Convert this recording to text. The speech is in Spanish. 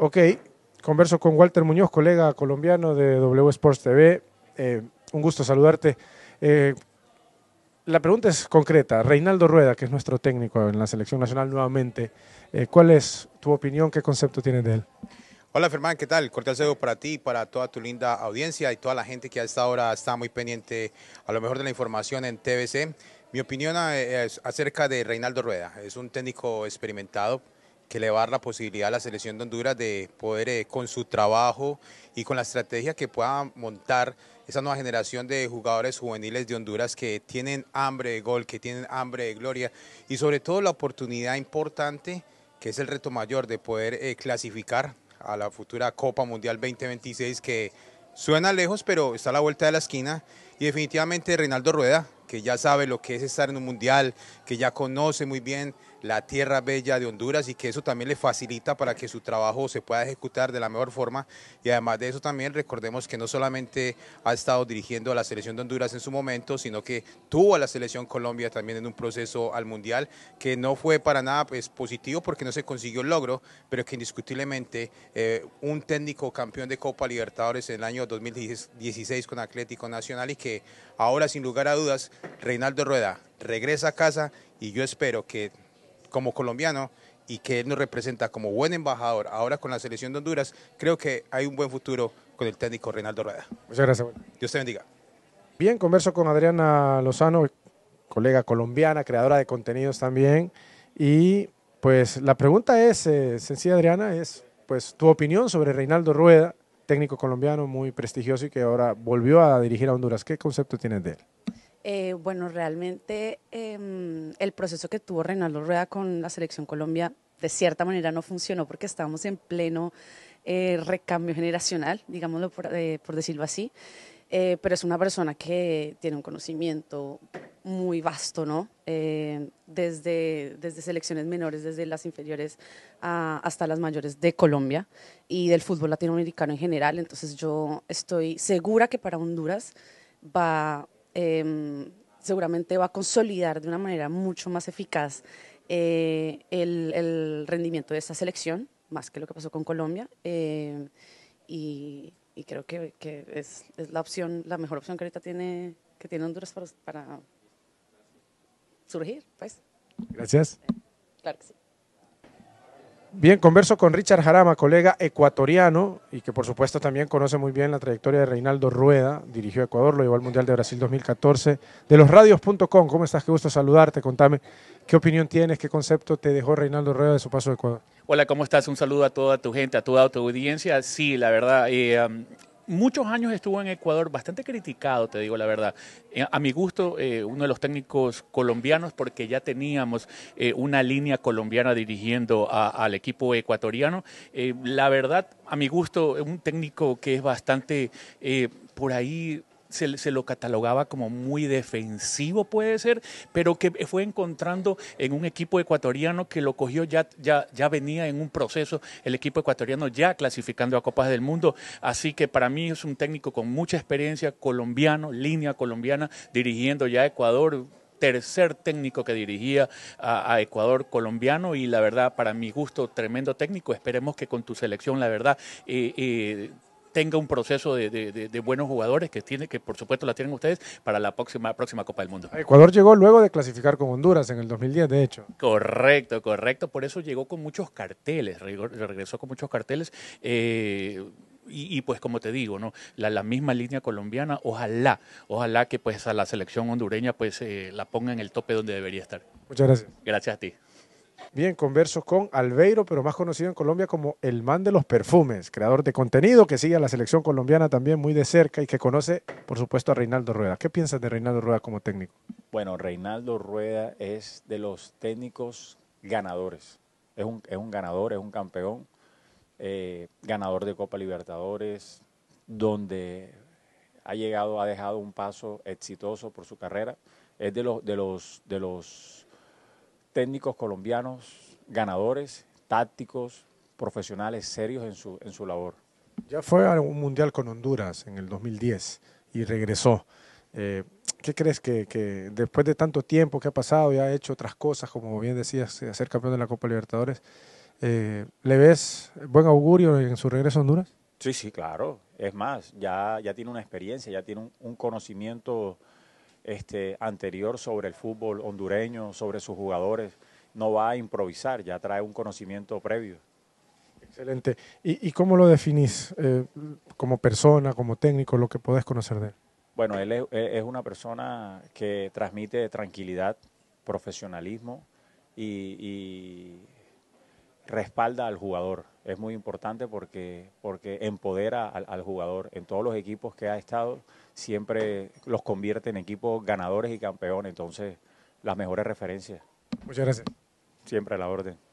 Ok, converso con Walter Muñoz, colega colombiano de W Sports TV. Eh, un gusto saludarte. Eh, la pregunta es concreta. Reinaldo Rueda, que es nuestro técnico en la selección nacional nuevamente, eh, ¿cuál es tu opinión? ¿Qué concepto tienes de él? Hola Fermán, ¿qué tal? Cordial cedo para ti, y para toda tu linda audiencia y toda la gente que a esta hora está muy pendiente a lo mejor de la información en TBC. Mi opinión es acerca de Reinaldo Rueda. Es un técnico experimentado, que le dar la posibilidad a la selección de Honduras de poder eh, con su trabajo y con la estrategia que pueda montar esa nueva generación de jugadores juveniles de Honduras que tienen hambre de gol, que tienen hambre de gloria y sobre todo la oportunidad importante que es el reto mayor de poder eh, clasificar a la futura Copa Mundial 2026 que suena lejos pero está a la vuelta de la esquina y definitivamente Reinaldo Rueda que ya sabe lo que es estar en un mundial, que ya conoce muy bien la tierra bella de Honduras y que eso también le facilita para que su trabajo se pueda ejecutar de la mejor forma. Y además de eso también recordemos que no solamente ha estado dirigiendo a la selección de Honduras en su momento, sino que tuvo a la selección Colombia también en un proceso al Mundial que no fue para nada pues, positivo porque no se consiguió el logro, pero que indiscutiblemente eh, un técnico campeón de Copa Libertadores en el año 2016 con Atlético Nacional y que ahora sin lugar a dudas Reinaldo Rueda regresa a casa y yo espero que como colombiano y que él nos representa como buen embajador ahora con la selección de Honduras, creo que hay un buen futuro con el técnico Reinaldo Rueda. Muchas gracias. Dios te bendiga. Bien, converso con Adriana Lozano, colega colombiana, creadora de contenidos también. Y pues la pregunta es, eh, sencilla Adriana, es pues tu opinión sobre Reinaldo Rueda, técnico colombiano muy prestigioso y que ahora volvió a dirigir a Honduras. ¿Qué concepto tienes de él? Eh, bueno, realmente em, el proceso que tuvo Reinaldo Rueda con la Selección Colombia de cierta manera no funcionó porque estábamos en pleno eh, recambio generacional, digámoslo por, eh, decirlo así. pero es una persona que tiene un conocimiento muy vasto, ¿no? desde, desde selecciones menores, desde las inferiores hasta las mayores de Colombia y del fútbol latinoamericano en general. Entonces yo estoy segura que para Honduras va Em, seguramente va a consolidar de una manera mucho más eficaz eh, el, rendimiento de esta selección, más que lo que pasó con Colombia. Em, y, creo que, es, la opción, la mejor opción que ahorita tiene, que tiene Honduras para, surgir. Pues. Gracias. Claro que sí. Bien, converso con Richard Jarama, colega ecuatoriano y que por supuesto también conoce muy bien la trayectoria de Reinaldo Rueda, dirigió Ecuador, lo llevó al Mundial de Brasil 2014, de losradios.com. ¿Cómo estás? Qué gusto saludarte, contame qué opinión tienes, qué concepto te dejó Reinaldo Rueda de su paso de Ecuador. Hola, ¿cómo estás? Un saludo a toda tu gente, a toda tu audiencia. Sí, la verdad, eh, um, muchos años estuvo en Ecuador, bastante criticado, te digo la verdad. Eh, a mi gusto, eh, uno de los técnicos colombianos, porque ya teníamos eh, una línea colombiana dirigiendo al equipo ecuatoriano. la verdad, a mi gusto, un técnico que es bastante por ahí se, lo catalogaba como muy defensivo, puede ser, pero que fue encontrando en un equipo ecuatoriano que lo cogió ya, ya, ya venía en un proceso, el equipo ecuatoriano ya clasificando a Copas del Mundo. Así que para mí es un técnico con mucha experiencia, colombiano, línea colombiana, dirigiendo ya a Ecuador, tercer técnico que dirigía a, Ecuador colombiano y la verdad, para mi gusto, tremendo técnico. Esperemos que con tu selección, la verdad, eh, eh tenga un proceso de, buenos jugadores que tiene, que por supuesto la tienen ustedes para la próxima, próxima Copa del Mundo. Ecuador llegó luego de clasificar con Honduras en el 2010, de hecho. Correcto, correcto. Por eso llegó con muchos carteles, regresó con muchos carteles. Eh, y, pues como te digo, ¿no? La, misma línea colombiana, ojalá, ojalá que pues a la selección hondureña pues eh, la ponga en el tope donde debería estar. Muchas gracias. Gracias a ti. Bien, converso con Albeiro, pero más conocido en Colombia como el man de los perfumes, creador de contenido que sigue a la selección colombiana también muy de cerca y que conoce, por supuesto, a Reinaldo Rueda. ¿Qué piensas de Reinaldo Rueda como técnico? Bueno, Reinaldo Rueda es de los técnicos ganadores. Es un, es un ganador, es un campeón, eh, ganador de Copa Libertadores, donde ha llegado, ha dejado un paso exitoso por su carrera. Es de los, de los, de los técnicos colombianos ganadores, tácticos, profesionales serios en su, en su labor. Ya fue a un mundial con Honduras en el 2010 y regresó. Eh, ¿Qué crees que, que, después de tanto tiempo que ha pasado y ha hecho otras cosas, como bien decías, eh, ser campeón de la Copa Libertadores, eh, ¿le ves buen augurio en su regreso a Honduras? Sí, sí, claro. Es más, ya, ya tiene una experiencia, ya tiene un, un conocimiento este, anterior sobre el fútbol hondureño, sobre sus jugadores. No va a improvisar, ya trae un conocimiento previo. Excelente. ¿Y, y cómo lo definís eh, como persona, como técnico, lo que podés conocer de él? Bueno, él es, una persona que transmite tranquilidad, profesionalismo y respalda al jugador. Es muy importante porque, porque empodera al, al, jugador. En todos los equipos que ha estado, siempre los convierte en equipos ganadores y campeones. Entonces, las mejores referencias. Muchas gracias. Siempre a la orden.